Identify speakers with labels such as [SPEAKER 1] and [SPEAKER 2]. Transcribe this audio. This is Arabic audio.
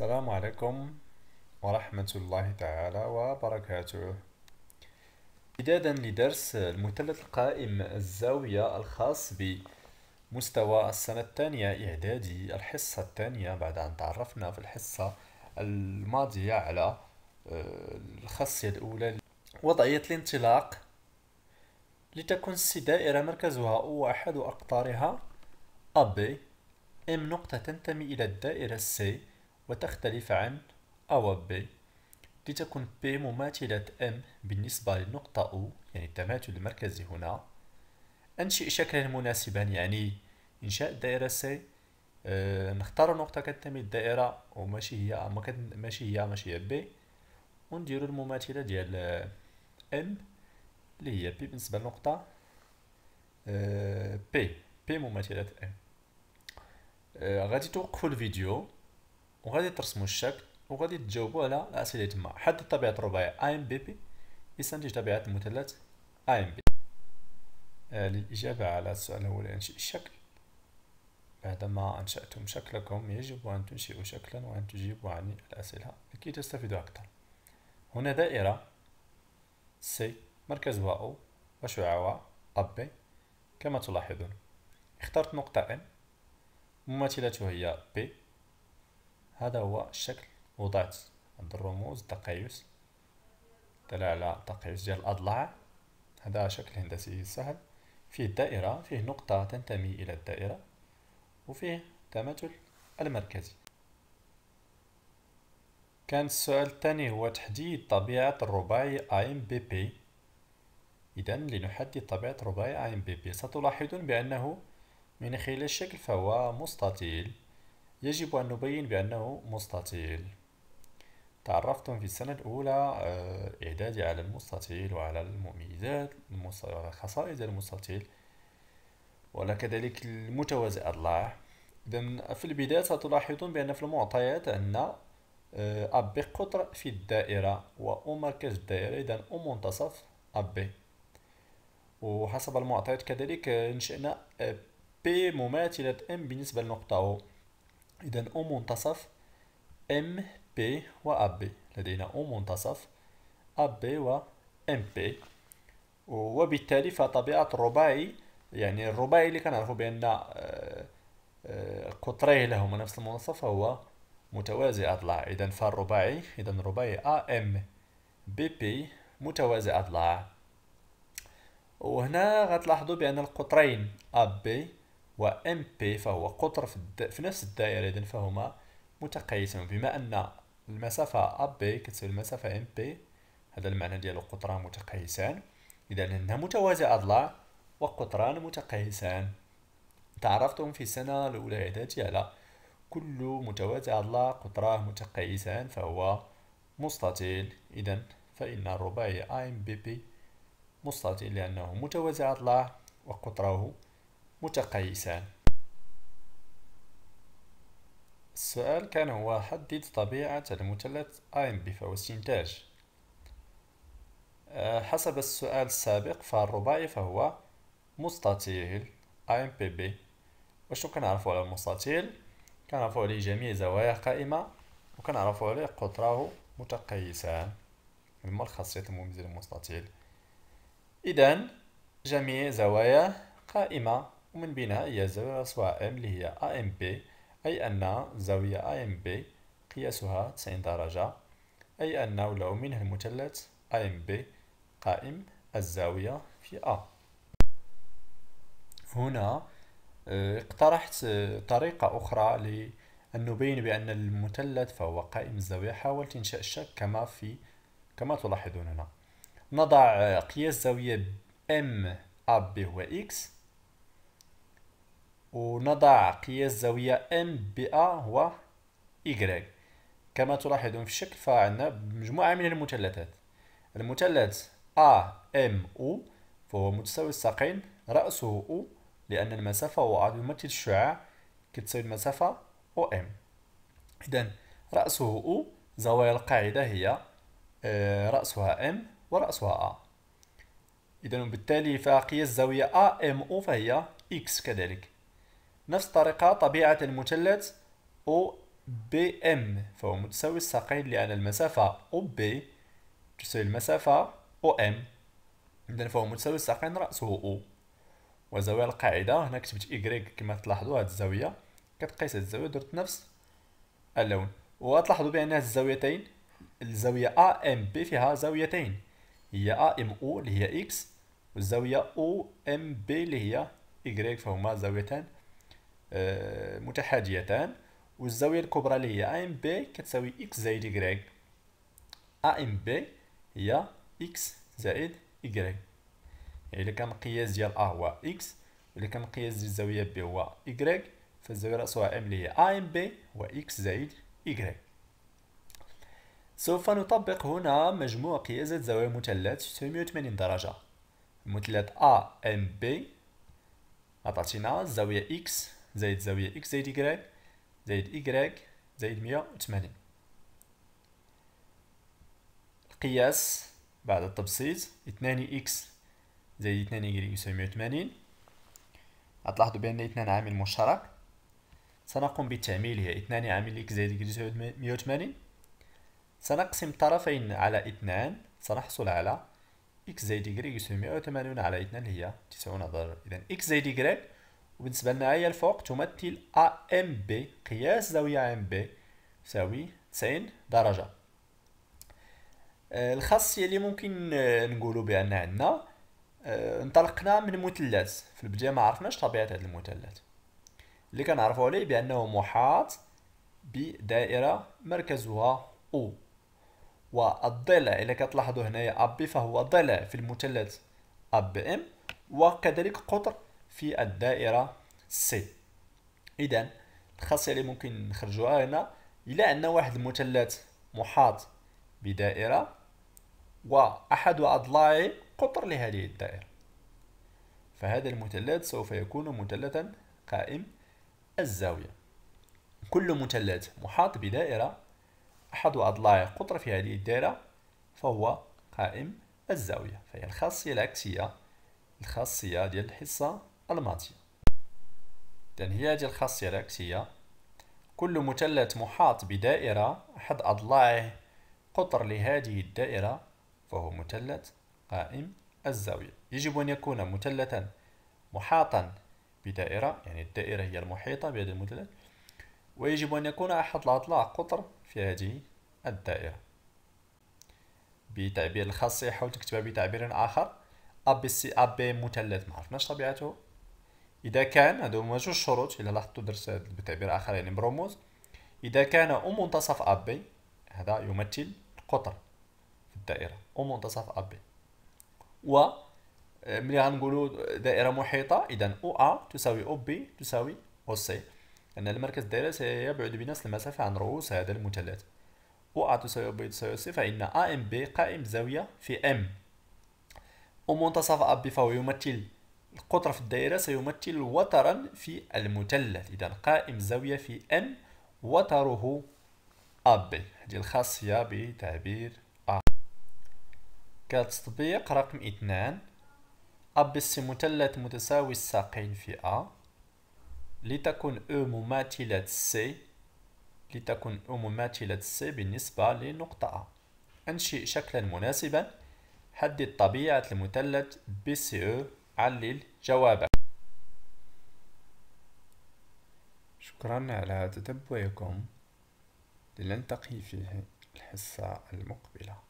[SPEAKER 1] السلام عليكم ورحمة الله تعالى وبركاته امتدادا لدرس المثلث القائم الزاوية الخاص بمستوى السنة الثانية إعدادي الحصة الثانية بعد أن تعرفنا في الحصة الماضية على آه، الخاصية الأولى وضعية الانطلاق لتكون السي دائرة مركزها أحد أقطارها أبي إم نقطة تنتمي إلى الدائرة سي وتختلف عن و B لتكن P مماثلة M بالنسبة للنقطة O يعني التماثل المركزي هنا أنشئ شكلا مناسبا يعني إنشاء دائرة C آه، نختار نقطة كتنمي الدائرة وماشي هي ماشي هي ماشي هي B ونديرو المماثلة ديال آه، M اللي هي P بالنسبة للنقطة P آه، P مماثلة M غادي توقفوا الفيديو وغادي ترسموا الشكل وغادي تجاوبوا على الاسئله تما حدد طبيعه الرباعي اي ام بي بي يستنتج طبيعه المثلث اي ام بي للاجابه على السؤال الاول انشئ الشكل بعدما انشاتم شكلكم يجب ان تنشئوا شكلا وان تجيبوا عن الاسئله لكي تستفيدوا اكثر هنا دائره سي مركزها او وشعاعها ابي كما تلاحظون اخترت نقطه ام مماثلته هي بي هذا هو الشكل وضعت عند الرموز تقيس دل على تقيس ديال الأضلاع هذا شكل هندسي سهل فيه الدائرة فيه نقطة تنتمي إلى الدائرة وفيه تماثل المركزي كان السؤال الثاني هو تحديد طبيعة الرباعي ايم بي بي إذا لنحدد طبيعة رباعي ايم بي بي ستلاحظون بأنه من خلال الشكل فهو مستطيل يجب أن نبين بأنه مستطيل تعرفتم في السنة الأولى آه، إعدادي على المستطيل وعلى المميزات خصائص المستطيل كذلك المتوازي أضلاع إذا في البداية ستلاحظون بأن في المعطيات أن آه، أب قطر في الدائرة وأو مركز الدائرة إذا أو منتصف أب وحسب المعطيات كذلك نشأنا آه، بي مماثلة ام بالنسبة لنقطة أو إذا أو منتصف ام بي بي لدينا أو منتصف اب و ام بي وبالتالي فطبيعة الرباعي يعني الرباعي اللي كنعرفو بأن آه، آه، قطريه لهما نفس المنصف فهو متوازي أضلاع إذا فالرباعي إذا الرباعي أ ام بي بي متوازي أضلاع وهنا غتلاحظوا بأن القطرين أ بي و ام بي فهو قطر في, الد... في نفس الدائرة إذن فهما متقايسان بما أن المسافة ا بي كتساوي المسافة ام بي هذا المعنى ديالو قطران متقايسان إذا هنا متوازي أضلاع وقطران متقايسان تعرفتم في السنة الأولى إعدادي على كل متوازي أضلاع قطراه متقايسان فهو مستطيل إذا فإن الرباعي أ ام بي بي مستطيل لأنه متوازي أضلاع وقطره متقيسان السؤال كان هو حدد طبيعة المثلث بي فهو استنتاج آه، حسب السؤال السابق فالرباعي فهو مستطيل بي بي وشو كنعرفو على المستطيل كنعرفو عليه جميع زوايا قائمة وكنعرفو عليه قطراه متقيسان هما الخاصيات المهمة المستطيل إذا جميع زوايا قائمة ومن بينها هي زاوية الرأسوعة ام اللي هي ام بي أي أن زاوية ام بي قياسها 90 درجة أي أن لو منها المثلث ام بي قائم الزاوية في ا هنا آه، اقترحت آه، طريقة أخرى لأن نبين بأن المثلث فهو قائم الزاوية حاولت إنشاء الشك كما في كما تلاحظون هنا نضع آه، قياس زاوية ا AB هو اكس ونضع قياس زاوية M بA هو Y كما تلاحظون في الشكل فعندنا مجموعة من المثلثات المثلث أو فهو متساوي الساقين رأسه أو لأن المسافة OA يمثل الشعاع كتساوي المسافة OM إذا رأسه أو زوايا القاعدة هي آه، رأسها M ورأسها A إذا بالتالي فقياس زاوية أو فهي X كذلك نفس الطريقة طبيعة المثلث أو بي ام فهو متساوي الساقين لأن المسافة أو بي تساوي المسافة أو ام إذا فهو متساوي الساقين رأسه أو وزاوية القاعدة هنا كتبت إيكغيك كما تلاحظوا هاد الزاوية كتقيس هاد الزاوية درت نفس اللون وتلاحظوا بأن هاد الزاويتين الزاوية أ ام بي فيها زاويتين هي أ ام أو اللي هي إكس والزاوية أو ام بي اللي هي إيكغيك فهما زاويتان آه، متحاديتان والزاوية الكبرى اللي هي ام بي كتساوي اكس زائد يكغيك ام بي هي اكس زائد يكغيك يعني إلا كان القياس ديال ا هو اكس وإلا كان القياس ديال الزاوية بي هو يكغيك فالزاوية رأسها ام اللي هي ام بي هو اكس زائد يكغيك سوف نطبق هنا مجموع قياسات زوايا مثلث 180 درجة مثلث ا ام بي عطاتنا الزاوية اكس زائد زاوية إكس زائد إيكغيك زائد إيكغيك زائد مية وثمانين القياس بعد التبسيط اثنان إكس زائد اثنان إيكغيك يساوي مية وثمانين غتلاحظوا بأن اثنان عامل مشترك سنقوم بتعميلها اثنان عامل إكس زائد إيكغيك يساوي مية وثمانين سنقسم الطرفين على اثنان سنحصل على إكس زائد إيكغيك يساوي مية وثمانين على اثنان هي تسعون ضرب إذن إكس زائد إيكغيك وبالنسبة لنا هي الفوق تمثل AMB قياس زاوية AMB تساوي 90 درجة آه، الخاصية اللي ممكن آه، نقولوا بأن عندنا آه، انطلقنا من مثلث في البداية ما عرفناش طبيعة هذا المثلث اللي كنعرفوا عليه بأنه محاط بدائرة مركزها O والضلع إلا كتلاحظوا هنايا AB فهو ضلع في المثلث إم وكذلك قطر في الدائرة سي إذا الخاصية اللي ممكن نخرجوها هنا إلى أن واحد المثلث محاط بدائرة وأحد أضلاعه قطر لهذه الدائرة فهذا المثلث سوف يكون مثلثا قائم الزاوية كل مثلث محاط بدائرة أحد أضلاعه قطر في هذه الدائرة فهو قائم الزاوية فهي الخاصية العكسية الخاصية ديال الحصة الماضية إذن هي هذه الخاصية العكسية كل مثلث محاط بدائرة أحد أضلاعه قطر لهذه الدائرة فهو مثلث قائم الزاوية يجب أن يكون مثلثا محاطا بدائرة يعني الدائرة هي المحيطة بهذا المثلث ويجب أن يكون أحد الأضلاع قطر في هذه الدائرة بتعبير الخاصية حاول تكتبها بتعبير آخر أب سي أب مثلث معرفناش طبيعته إذا كان هادو هما جوج شروط إلا لاحظتوا درت بتعبير آخر يعني برموز إذا كان أو منتصف أبي هذا يمثل القطر في الدائرة أو منتصف أبي و آه، ملي غنقولوا دائرة محيطة إذا أو أ تساوي أو بي تساوي أو سي لان المركز الدائرة سيبعد بنفس المسافة عن رؤوس هذا المثلث أو أ تساوي أو بي تساوي أو سي فإن أ إم بي قائم زاويه في إم منتصف أ بي فهو يمثل القطر في الدائرة سيمثل وترا في المثلث إذا قائم زاوية في N وتره AB هذه الخاصية بتعبير A كتطبيق رقم اثنان AB مثلث متساوي الساقين في A لتكن E مماثلة C لتكن E مماثلة C بالنسبة لنقطة A أنشئ شكلا مناسبا حدد طبيعة المثلث BCE علل جوابك شكرا على تتبعكم لنلتقي في الحصة المقبلة